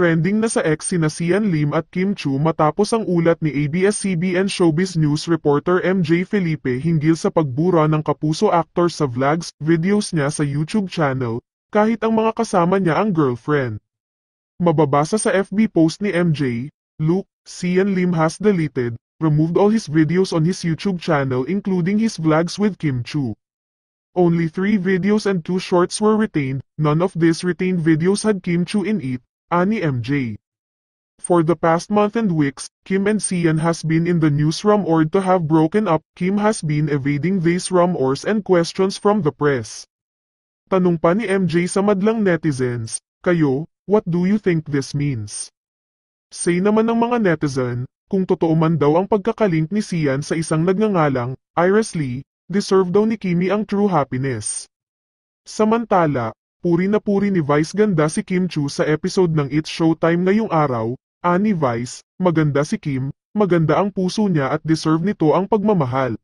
Trending na sa X sina Sian Lim at Kim Chu matapos ang ulat ni ABS-CBN Showbiz News reporter MJ Felipe hinggil sa pagbura ng kapuso actor sa vlogs, videos niya sa YouTube channel, kahit ang mga kasama niya ang girlfriend. Mababasa sa FB post ni MJ, Luke, Sian Lim has deleted, removed all his videos on his YouTube channel including his vlogs with Kim Chu. Only three videos and two shorts were retained, none of these retained videos had Kim Chu in it, Ani MJ. For the past month and weeks, Kim and Sian has been in the newsroom or to have broken up. Kim has been evading these rumors and questions from the press. Tanong pa ni MJ sa madlang netizens, kayo, what do you think this means? Say naman ng mga netizen, kung totoo man daw ang pagkakalink ni Sian sa isang nagngangalang, Iris Lee, deserve daw ni Kimi ang true happiness. Samantala, Puri na puri ni Vice ganda si Kim Chu sa episode ng It's Showtime ngayong araw, ani ah, Vice, maganda si Kim, maganda ang puso niya at deserve nito ang pagmamahal.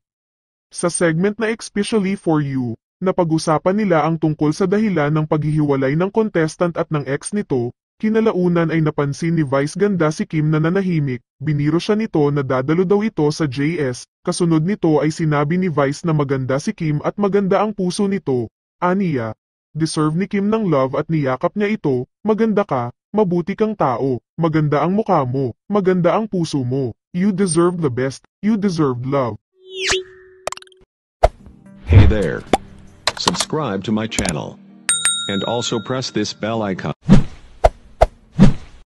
Sa segment na Especially For You, napag-usapan nila ang tungkol sa dahilan ng paghihiwalay ng contestant at ng ex nito, kinalaunan ay napansin ni Vice ganda si Kim na nanahimik, biniro siya nito na dadalo daw ito sa JS, kasunod nito ay sinabi ni Vice na maganda si Kim at maganda ang puso nito, aniya, deserve ni Kim ng love at niyakap niya ito, maganda ka, mabuti kang tao, maganda ang mukha mo, maganda ang puso mo, you deserve the best, you deserve love. Hey there. Subscribe to my channel. And also press this bell icon.